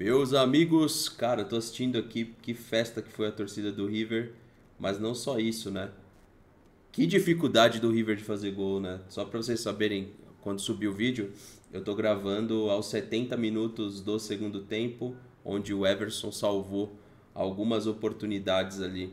Meus amigos, cara, eu tô assistindo aqui que festa que foi a torcida do River, mas não só isso, né? Que dificuldade do River de fazer gol, né? Só para vocês saberem, quando subiu o vídeo, eu tô gravando aos 70 minutos do segundo tempo, onde o Everson salvou algumas oportunidades ali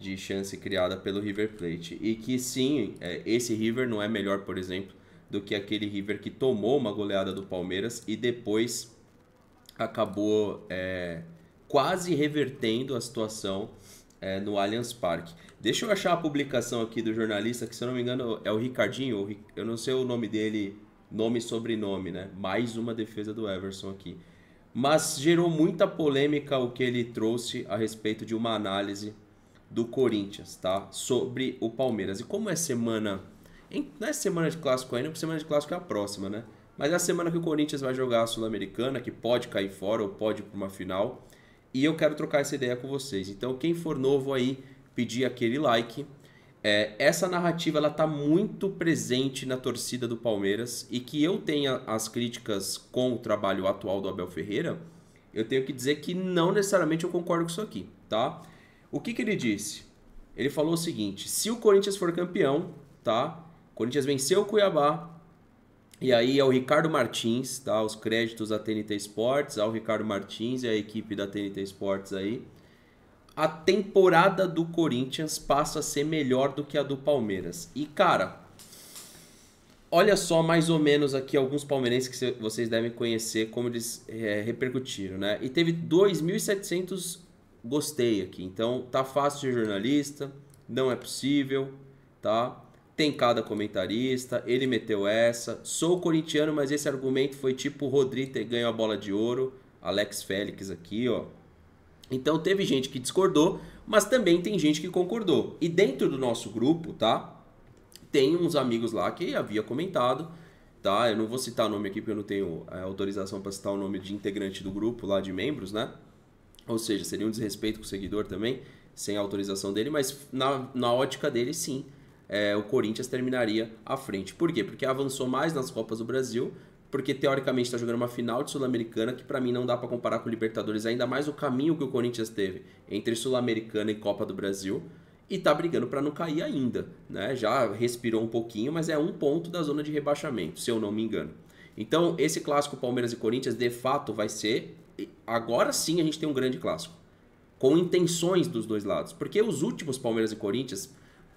de chance criada pelo River Plate. E que sim, é, esse River não é melhor, por exemplo, do que aquele River que tomou uma goleada do Palmeiras e depois acabou é, quase revertendo a situação é, no Allianz Parque. Deixa eu achar a publicação aqui do jornalista, que se eu não me engano é o Ricardinho, eu não sei o nome dele, nome e sobrenome, né? Mais uma defesa do Everson aqui. Mas gerou muita polêmica o que ele trouxe a respeito de uma análise do Corinthians, tá? Sobre o Palmeiras. E como é semana. Não é semana de clássico ainda, porque semana de clássico é a próxima, né? Mas é a semana que o Corinthians vai jogar a Sul-Americana, que pode cair fora ou pode ir para uma final. E eu quero trocar essa ideia com vocês. Então, quem for novo aí, pedir aquele like. É, essa narrativa ela está muito presente na torcida do Palmeiras e que eu tenha as críticas com o trabalho atual do Abel Ferreira, eu tenho que dizer que não necessariamente eu concordo com isso aqui, tá? O que, que ele disse? Ele falou o seguinte: se o Corinthians for campeão, tá? O Corinthians venceu o Cuiabá, e aí é o Ricardo Martins, tá? Os créditos à TNT Sports, ao Ricardo Martins e à equipe da TNT Sports aí. A temporada do Corinthians passa a ser melhor do que a do Palmeiras. E cara, olha só mais ou menos aqui alguns palmeirenses que vocês devem conhecer como eles é, repercutiram, né? E teve 2.700 gostei aqui. Então tá fácil de jornalista, não é possível, tá? tem cada comentarista, ele meteu essa. Sou corintiano, mas esse argumento foi tipo Rodrigo Rodri ter ganho a bola de ouro, Alex Félix aqui, ó. Então teve gente que discordou, mas também tem gente que concordou. E dentro do nosso grupo, tá? Tem uns amigos lá que havia comentado, tá? Eu não vou citar o nome aqui porque eu não tenho é, autorização para citar o nome de integrante do grupo lá de membros, né? Ou seja, seria um desrespeito com o seguidor também, sem autorização dele, mas na, na ótica dele sim é, o Corinthians terminaria à frente. Por quê? Porque avançou mais nas Copas do Brasil, porque teoricamente está jogando uma final de Sul-Americana que para mim não dá para comparar com Libertadores, ainda mais o caminho que o Corinthians teve entre Sul-Americana e Copa do Brasil e tá brigando para não cair ainda, né? Já respirou um pouquinho, mas é um ponto da zona de rebaixamento, se eu não me engano. Então esse clássico Palmeiras e Corinthians de fato vai ser agora sim a gente tem um grande clássico com intenções dos dois lados, porque os últimos Palmeiras e Corinthians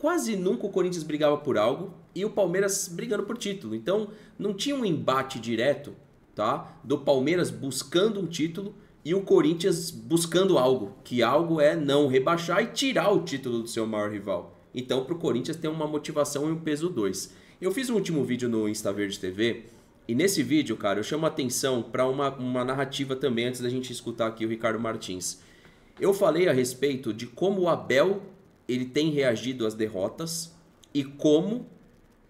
quase nunca o Corinthians brigava por algo e o Palmeiras brigando por título. Então não tinha um embate direto, tá? Do Palmeiras buscando um título e o Corinthians buscando algo, que algo é não rebaixar e tirar o título do seu maior rival. Então para o Corinthians tem uma motivação e um peso 2. Eu fiz um último vídeo no Insta Verde TV e nesse vídeo, cara, eu chamo a atenção para uma, uma narrativa também antes da gente escutar aqui o Ricardo Martins. Eu falei a respeito de como o Abel ele tem reagido às derrotas e como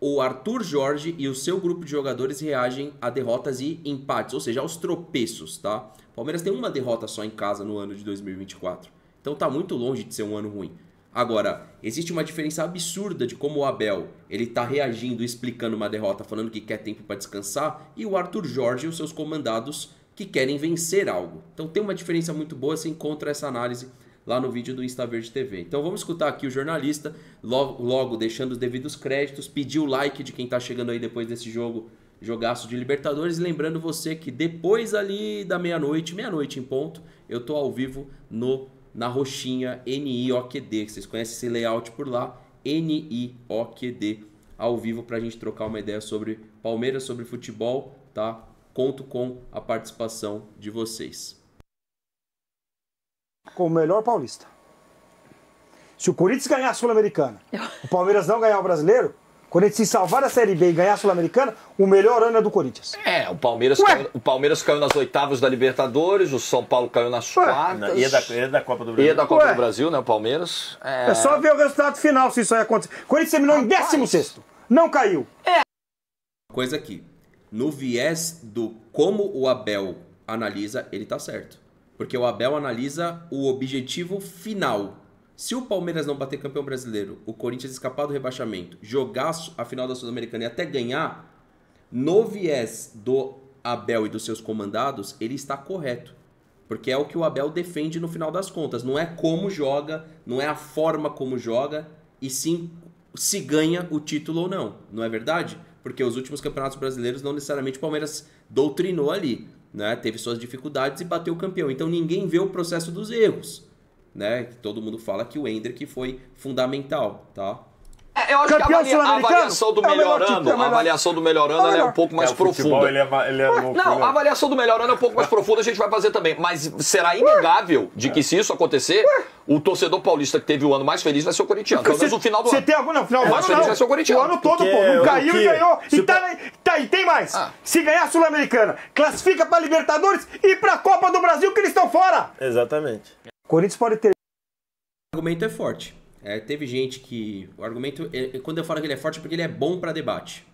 o Arthur Jorge e o seu grupo de jogadores reagem a derrotas e empates, ou seja, aos tropeços, tá? O Palmeiras tem uma derrota só em casa no ano de 2024. Então tá muito longe de ser um ano ruim. Agora, existe uma diferença absurda de como o Abel, ele tá reagindo, explicando uma derrota, falando que quer tempo para descansar, e o Arthur Jorge e os seus comandados que querem vencer algo. Então tem uma diferença muito boa, você encontra essa análise lá no vídeo do Instaverde TV. Então vamos escutar aqui o jornalista, logo, logo deixando os devidos créditos, pedir o like de quem está chegando aí depois desse jogo, jogaço de Libertadores. lembrando você que depois ali da meia-noite, meia-noite em ponto, eu tô ao vivo no na roxinha NIOQD, que vocês conhecem esse layout por lá, NIOQD, ao vivo para a gente trocar uma ideia sobre Palmeiras, sobre futebol, tá? Conto com a participação de vocês com o melhor paulista. Se o Corinthians ganhar a Sul-Americana, o Palmeiras não ganhar o brasileiro, quando ele se salvar da Série B e ganhar a Sul-Americana, o melhor ano é do Corinthians. É, o Palmeiras, caiu, o Palmeiras caiu nas oitavas da Libertadores, o São Paulo caiu nas Ué. quartas. Ia é da, é da Copa do Brasil. Ia é da Copa Ué. do Brasil, né, o Palmeiras. É... é... só ver o resultado final se isso aí acontecer. O Corinthians terminou em 16 não caiu. É. Coisa aqui, no viés do como o Abel analisa, ele tá certo. Porque o Abel analisa o objetivo final. Se o Palmeiras não bater campeão brasileiro, o Corinthians escapar do rebaixamento, jogar a final da Sul-Americana e até ganhar, no viés do Abel e dos seus comandados, ele está correto. Porque é o que o Abel defende no final das contas. Não é como joga, não é a forma como joga, e sim se ganha o título ou não. Não é verdade? Porque os últimos campeonatos brasileiros não necessariamente o Palmeiras doutrinou ali né? Teve suas dificuldades e bateu o campeão. Então ninguém vê o processo dos erros, né? Todo mundo fala que o Hendrick foi fundamental, tá? É, eu acho Campeão que a, avalia, é a avaliação do é melhorando, a avaliação do melhorando é, é um pouco mais é, profunda. Futebol, ele é ele louco, não, né? a avaliação do melhorando é um pouco mais profunda, a gente vai fazer também. Mas será inegável de que se isso acontecer, o torcedor paulista que teve o ano mais feliz vai ser o corintiano. Pelo menos o final do ano. Você tem algum? Não, final do ano não. Vai ser o O ano todo, Porque, pô, não caiu e ganhou. E tá, tá, tem mais. Ah. Se ganhar a Sul-Americana, classifica pra Libertadores e pra Copa do Brasil que eles estão fora. Exatamente. O Corinthians pode ter... O argumento é forte. É, teve gente que. O argumento. É, é, quando eu falo que ele é forte é porque ele é bom para debate.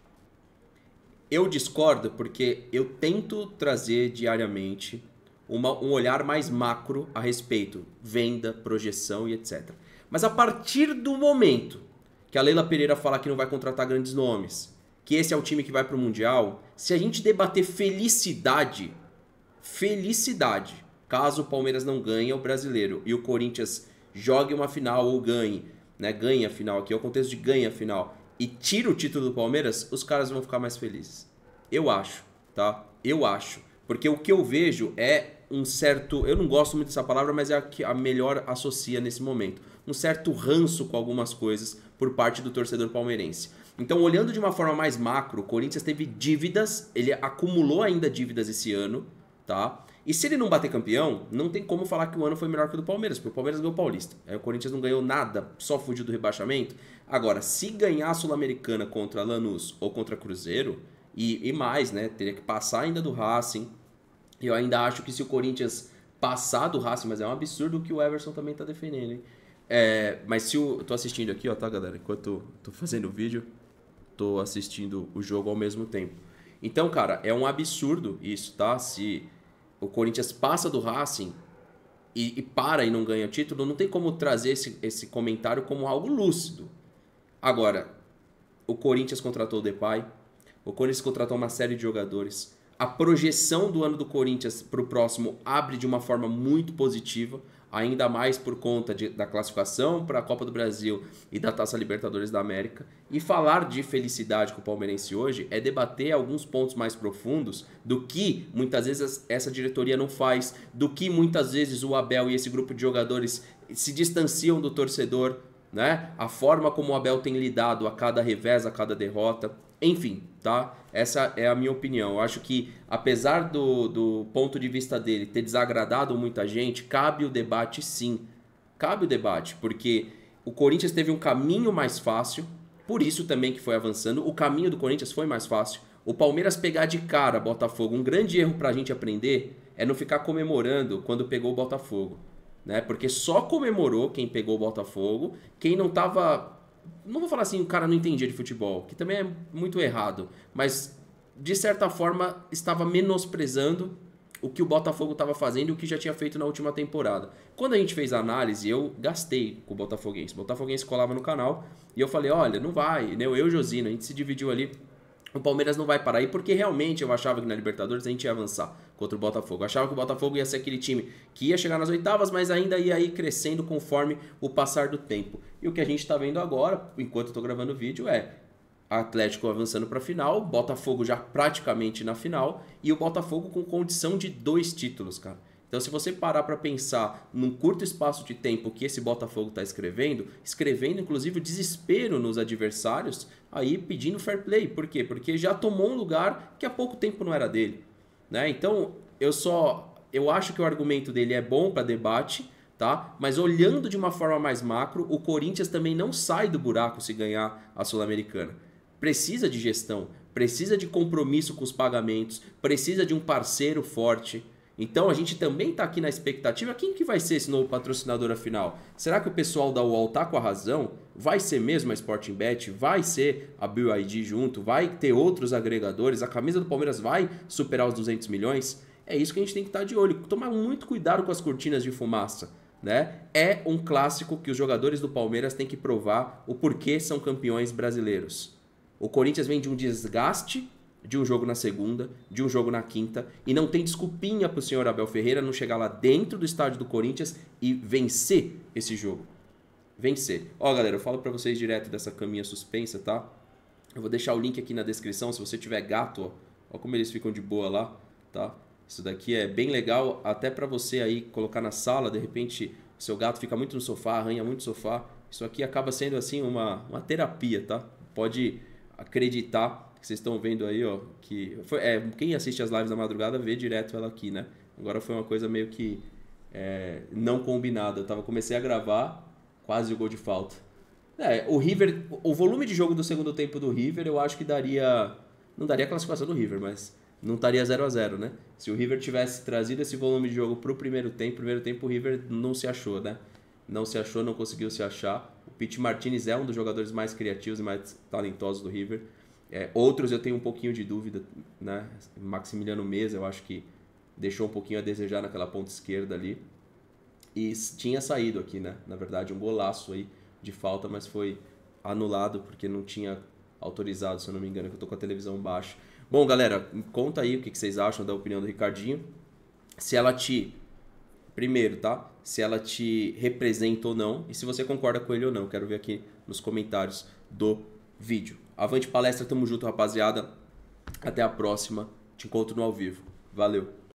Eu discordo porque eu tento trazer diariamente uma, um olhar mais macro a respeito. Venda, projeção e etc. Mas a partir do momento que a Leila Pereira fala que não vai contratar grandes nomes, que esse é o time que vai para o Mundial, se a gente debater felicidade, felicidade, caso o Palmeiras não ganhe é o brasileiro e o Corinthians jogue uma final ou ganhe, né? Ganha a final aqui, é o contexto de ganha a final e tira o título do Palmeiras, os caras vão ficar mais felizes. Eu acho, tá? Eu acho. Porque o que eu vejo é um certo. Eu não gosto muito dessa palavra, mas é a que a melhor associa nesse momento. Um certo ranço com algumas coisas por parte do torcedor palmeirense. Então, olhando de uma forma mais macro, o Corinthians teve dívidas, ele acumulou ainda dívidas esse ano, tá? E se ele não bater campeão, não tem como falar que o ano foi melhor que o do Palmeiras, porque o Palmeiras ganhou o Paulista. Aí o Corinthians não ganhou nada, só fugiu do rebaixamento. Agora, se ganhar a Sul-Americana contra Lanús ou contra Cruzeiro, e, e mais, né? Teria que passar ainda do Racing. Eu ainda acho que se o Corinthians passar do Racing, mas é um absurdo o que o Everson também tá defendendo, hein? É, mas se o. Eu tô assistindo aqui, ó, tá, galera? Enquanto estou tô fazendo o vídeo, tô assistindo o jogo ao mesmo tempo. Então, cara, é um absurdo isso, tá? Se o Corinthians passa do Racing e, e, para e não ganha o título, não tem como trazer esse, esse comentário como algo lúcido. Agora, o Corinthians contratou o Depay, o Corinthians contratou uma série de jogadores. A projeção do ano do Corinthians para o próximo abre de uma forma muito positiva ainda mais por conta de, da classificação para a Copa do Brasil e da Taça Libertadores da América. E falar de felicidade com o palmeirense hoje é debater alguns pontos mais profundos do que muitas vezes essa diretoria não faz, do que muitas vezes o Abel e esse grupo de jogadores se distanciam do torcedor né? A forma como o Abel tem lidado a cada revés, a cada derrota, enfim, tá? Essa é a minha opinião. Eu acho que, apesar do, do ponto de vista dele ter desagradado muita gente, cabe o debate sim. Cabe o debate, porque o Corinthians teve um caminho mais fácil, por isso também que foi avançando. O caminho do Corinthians foi mais fácil. O Palmeiras pegar de cara Botafogo, um grande erro pra gente aprender é não ficar comemorando quando pegou o Botafogo né? Porque só comemorou quem pegou o Botafogo, quem não estava, não vou falar assim, o cara não entendia de futebol, que também é muito errado, mas de certa forma estava menosprezando o que o Botafogo estava fazendo e o que já tinha feito na última temporada. Quando a gente fez a análise, eu gastei com o Botafoguense. O Botafoguense colava no canal e eu falei: olha, não vai. Né? Eu e o Josino, a gente se dividiu ali o Palmeiras não vai parar aí, porque realmente eu achava que na Libertadores a gente ia avançar contra o Botafogo. Eu achava que o Botafogo ia ser aquele time que ia chegar nas oitavas, mas ainda ia ir crescendo conforme o passar do tempo. E o que a gente está vendo agora, enquanto eu estou gravando o vídeo, é Atlético avançando para a final, Botafogo já praticamente na final e o Botafogo com condição de dois títulos, cara. Então, se você parar para pensar num curto espaço de tempo que esse Botafogo está escrevendo, escrevendo inclusive o desespero nos adversários, aí pedindo fair play. Por quê? Porque já tomou um lugar que há pouco tempo não era dele. Né? Então, eu só. Eu acho que o argumento dele é bom para debate, tá? Mas olhando de uma forma mais macro, o Corinthians também não sai do buraco se ganhar a Sul-Americana. Precisa de gestão, precisa de compromisso com os pagamentos, precisa de um parceiro forte. Então a gente também está aqui na expectativa. Quem que vai ser esse novo patrocinador afinal? Será que o pessoal da UOL tá com a razão? Vai ser mesmo a Sporting Bet? Vai ser a BYD junto? Vai ter outros agregadores? A camisa do Palmeiras vai superar os 200 milhões? É isso que a gente tem que estar tá de olho. Tomar muito cuidado com as cortinas de fumaça. Né? É um clássico que os jogadores do Palmeiras têm que provar o porquê são campeões brasileiros. O Corinthians vem de um desgaste de um jogo na segunda, de um jogo na quinta, e não tem desculpinha para o senhor Abel Ferreira não chegar lá dentro do estádio do Corinthians e vencer esse jogo. Vencer. Ó, galera, eu falo para vocês direto dessa caminha suspensa, tá? Eu vou deixar o link aqui na descrição, se você tiver gato, ó, ó como eles ficam de boa lá, tá? Isso daqui é bem legal, até para você aí colocar na sala, de repente seu gato fica muito no sofá, arranha muito o sofá. Isso aqui acaba sendo assim uma, uma terapia, tá? Pode acreditar vocês estão vendo aí, ó, que foi, é, quem assiste as lives da madrugada vê direto ela aqui, né? Agora foi uma coisa meio que é, não combinada. Eu tava, comecei a gravar, quase o gol de falta. É, o River, o volume de jogo do segundo tempo do River, eu acho que daria, não daria a classificação do River, mas não estaria 0 a 0 né? Se o River tivesse trazido esse volume de jogo pro primeiro tempo, primeiro tempo o River não se achou, né? Não se achou, não conseguiu se achar. O Pete Martinez é um dos jogadores mais criativos e mais talentosos do River é, outros eu tenho um pouquinho de dúvida, né? Maximiliano Mesa, eu acho que deixou um pouquinho a desejar naquela ponta esquerda ali. E tinha saído aqui, né? Na verdade, um golaço aí de falta, mas foi anulado porque não tinha autorizado, se eu não me engano, que eu tô com a televisão baixa. Bom, galera, conta aí o que vocês acham da opinião do Ricardinho. Se ela te. Primeiro, tá? Se ela te representa ou não e se você concorda com ele ou não. Quero ver aqui nos comentários do vídeo. Avante palestra, tamo junto, rapaziada. Até a próxima. Te encontro no ao vivo. Valeu.